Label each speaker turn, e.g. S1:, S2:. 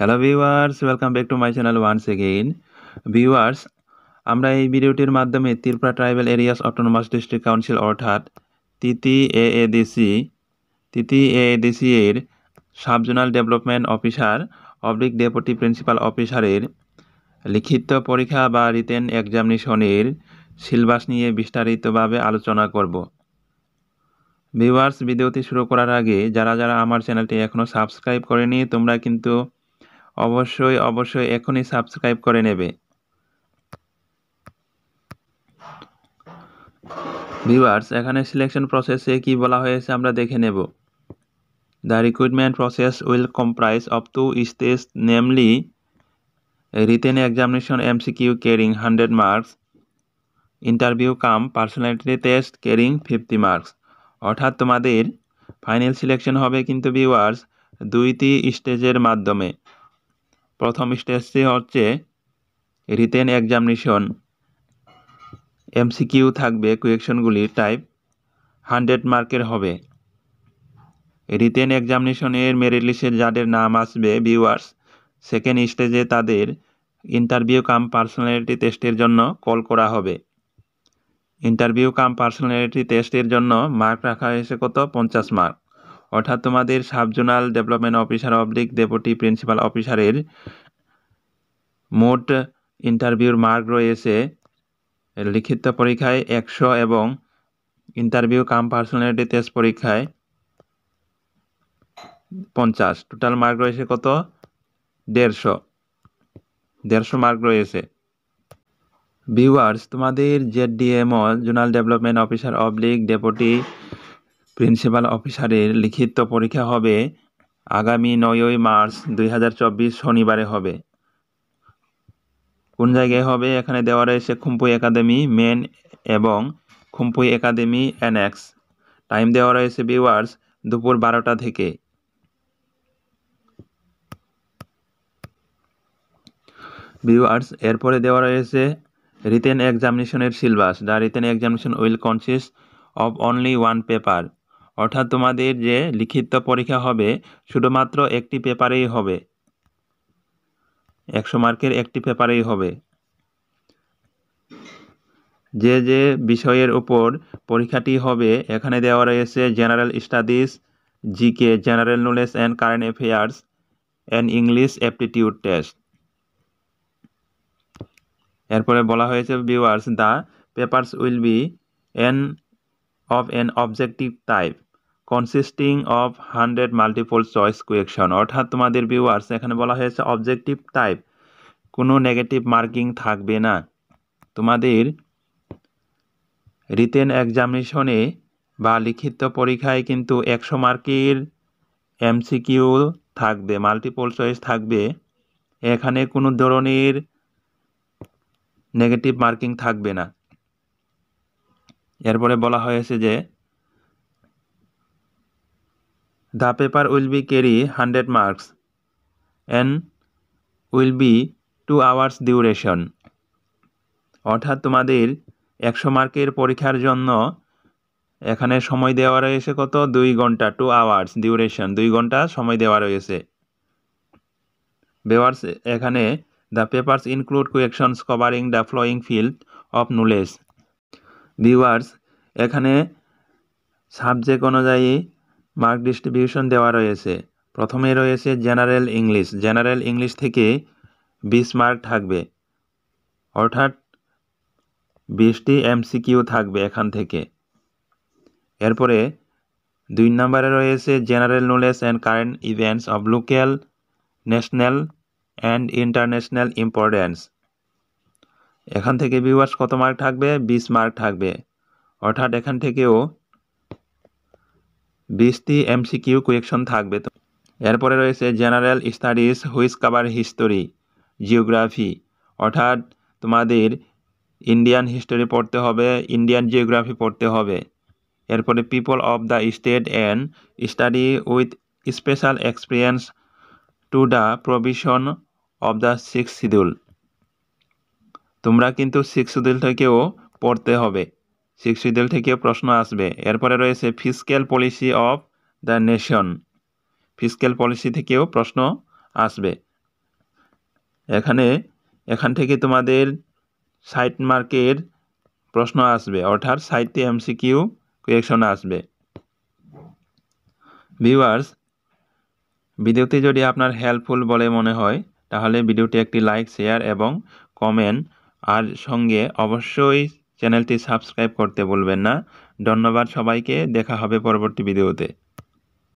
S1: hello viewers welcome back to my channel once again viewers আমরা এই ভিডিওটির মাধ্যমে Tripura tribal areas autonomous district council অর্থাৎ তিতি এএডিসি তিতি এএডিসি এর subzonal development officer oblique deputy principal অফিসারের লিখিত পরীক্ষা বা রিটেন এক্সামিনেশনের সিলেবাস নিয়ে বিস্তারিতভাবে আলোচনা করব ভিউয়ার্স ভিডিওটি শুরু করার আগে যারা যারা আমার চ্যানেলটি এখনও সাবস্ক্রাইব করেনি তোমরা কিন্তু অবশ্যই অবশ্যই এখনই সাবস্ক্রাইব করে নেবে ভিভার্স এখানে সিলেকশন প্রসেসে কি বলা হয়েছে আমরা দেখে নেব The recruitment process will comprise of two stages, namely written examination MCQ carrying hundred marks interview cum personality test carrying fifty marks অর্থাৎ তোমাদের ফাইনাল সিলেকশন হবে কিন্তু ভিউয়ার্স দুইটি স্টেজের মাধ্যমে প্রথম স্টেজটি হচ্ছে রিটেন এক্সামিনেশন এমসিকিউ থাকবে কুয়েকশনগুলি টাইপ হান্ড্রেড মার্কের হবে রিটেন এক্সামিনেশনের মেরিট লিস্টে যাদের নাম আসবে ভিউয়ার্স সেকেন্ড স্টেজে তাদের ইন্টারভিউ কাম পার্সোনালিটি টেস্টের জন্য কল করা হবে ইন্টারভিউ কাম পার্সোনালিটি টেস্টের জন্য মার্ক রাখা হয়েছে কত পঞ্চাশ মার্ক অর্থাৎ তোমাদের subzonal development officer oblique deputy principal অফিসারের মোট ইন্টারভিউর মার্ক রয়েছে লিখিত পরীক্ষায় একশো এবং ইন্টারভিউ কাম পার্সোনালিটি টেস্ট পরীক্ষায় পঞ্চাশ টোটাল মার্ক রয়েছে কত দেড়শো দেড়শো মার্ক রয়েছে ভিউয়ার্স তোমাদের Z DMO zonal development officer oblique deputy principal অফিসারের লিখিত পরীক্ষা হবে আগামী নয়ই মার্চ দুই শনিবারে হবে কোন জায়গায় হবে এখানে দেওয়া রয়েছে খুম্পুই একাডেমি মেন এবং খুম্পুই একাডেমি অ্যানেক্স টাইম দেওয়া রয়েছে বিওয়ার্স দুপুর বারোটা থেকে বিওয়ার্স এরপরে দেওয়া রয়েছে রিটেন এক্সামিনেশনের syllabus the written examination will consist of only one paper অর্থাৎ তোমাদের যে লিখিত পরীক্ষা হবে শুধুমাত্র একটি পেপারেই হবে একশো মার্কের একটি পেপারেই হবে যে যে বিষয়ের উপর পরীক্ষাটি হবে এখানে দেওয়া রয়েছে general studies GK general knowledge and current affairs and English aptitude test এরপরে বলা হয়েছে viewers the papers will be an of an objective type consisting of hundred multiple choice question অর্থাৎ তোমাদের ভিউয়ার্স এখানে বলা হয়েছে অবজেক্টিভ টাইপ কোনো negative marking থাকবে না তোমাদের রিটেন এক্সামিনেশনে বা লিখিত পরীক্ষায় কিন্তু একশো মার্কের এমসিকিউ থাকবে মাল্টিপল চয়েস থাকবে এখানে কোনো ধরনের নেগেটিভ মার্কিং থাকবে না এরপরে বলা হয়েছে যে the paper will be carry hundred marks and will be two hours duration অর্থাৎ তোমাদের একশো মার্কের পরীক্ষার জন্য এখানে সময় দেওয়া রয়েছে কত দুই ঘন্টা টু আওয়ার্স ডিউরেশন দুই ঘন্টা সময় দেওয়া রয়েছে বেওয়ার্স এখানে the papers include কোয়েকশনস covering the following field of knowledge viewers এখানে সাবজেক্ট অনুযায়ী মার্ক ডিস্ট্রিবিউশন দেওয়া রয়েছে প্রথমে রয়েছে জেনারেল ইংলিশ জেনারেল ইংলিশ থেকে বিশ মার্ক থাকবে অর্থাৎ বিশটি এমসিকিউ থাকবে এখান থেকে এরপরে দুই নম্বরে রয়েছে general knowledge and current events of local national and international importance এখান থেকে ভিউয়ার্স কত মার্ক থাকবে বিশ মার্ক থাকবে অর্থাৎ এখান থেকেও বিশটি এমসিকিউ কোয়েকশন থাকবে তো এরপরে রয়েছে জেনারেল স্টাডিজ হুইস কাবার হিস্টোরি জিওগ্রাফি অর্থাৎ তোমাদের ইন্ডিয়ান হিস্টোরি পড়তে হবে ইন্ডিয়ান জিওগ্রাফি পড়তে হবে এরপরে people of the state and study with special experience to the provision of the six schedule তোমরা কিন্তু সিক্স শিডিউল থেকেও পড়তে হবে সিক্স শিডিউল থেকে প্রশ্ন আসবে এরপরে রয়েছে fiscal policy of the nation fiscal policy থেকেও প্রশ্ন আসবে এখানে এখান থেকে তোমাদের সাইট মার্কের প্রশ্ন আসবে অর্থাৎ সাইটে এমসিকিউ কোয়েকশন আসবে ভিউয়ার্স ভিডিওটি যদি আপনার হেল্পফুল বলে মনে হয় তাহলে ভিডিওটি একটি লাইক শেয়ার এবং কমেন্ট আর সঙ্গে অবশ্যই চ্যানেলটি সাবস্ক্রাইব করতে ভুলবেন না ধন্যবাদ সবাইকে দেখা হবে পরবর্তী ভিডিওতে